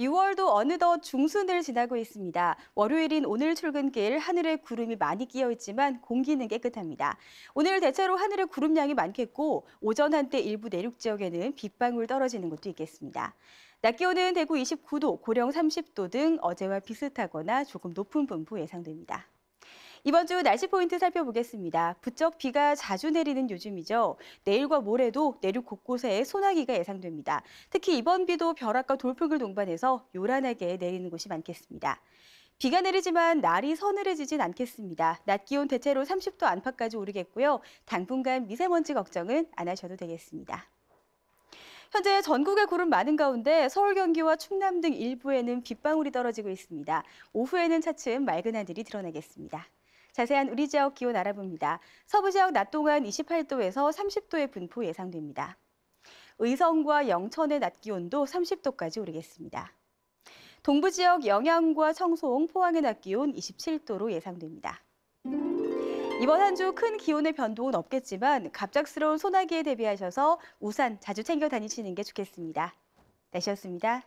6월도 어느덧 중순을 지나고 있습니다. 월요일인 오늘 출근길 하늘에 구름이 많이 끼어 있지만 공기는 깨끗합니다. 오늘 대체로 하늘에 구름량이 많겠고 오전 한때 일부 내륙 지역에는 빗방울 떨어지는 곳도 있겠습니다. 낮 기온은 대구 29도, 고령 30도 등 어제와 비슷하거나 조금 높은 분포 예상됩니다. 이번 주 날씨 포인트 살펴보겠습니다. 부쩍 비가 자주 내리는 요즘이죠. 내일과 모레도 내륙 곳곳에 소나기가 예상됩니다. 특히 이번 비도 벼락과 돌풍을 동반해서 요란하게 내리는 곳이 많겠습니다. 비가 내리지만 날이 서늘해지진 않겠습니다. 낮 기온 대체로 30도 안팎까지 오르겠고요. 당분간 미세먼지 걱정은 안 하셔도 되겠습니다. 현재 전국의 구름 많은 가운데 서울 경기와 충남 등 일부에는 빗방울이 떨어지고 있습니다. 오후에는 차츰 맑은 하늘이 드러나겠습니다. 자세한 우리 지역 기온 알아봅니다. 서부 지역 낮 동안 28도에서 30도의 분포 예상됩니다. 의성과 영천의 낮 기온도 30도까지 오르겠습니다. 동부 지역 영양과 청송, 포항의 낮 기온 27도로 예상됩니다. 이번 한 주 큰 기온의 변동은 없겠지만 갑작스러운 소나기에 대비하셔서 우산 자주 챙겨 다니시는 게 좋겠습니다. 내셨습니다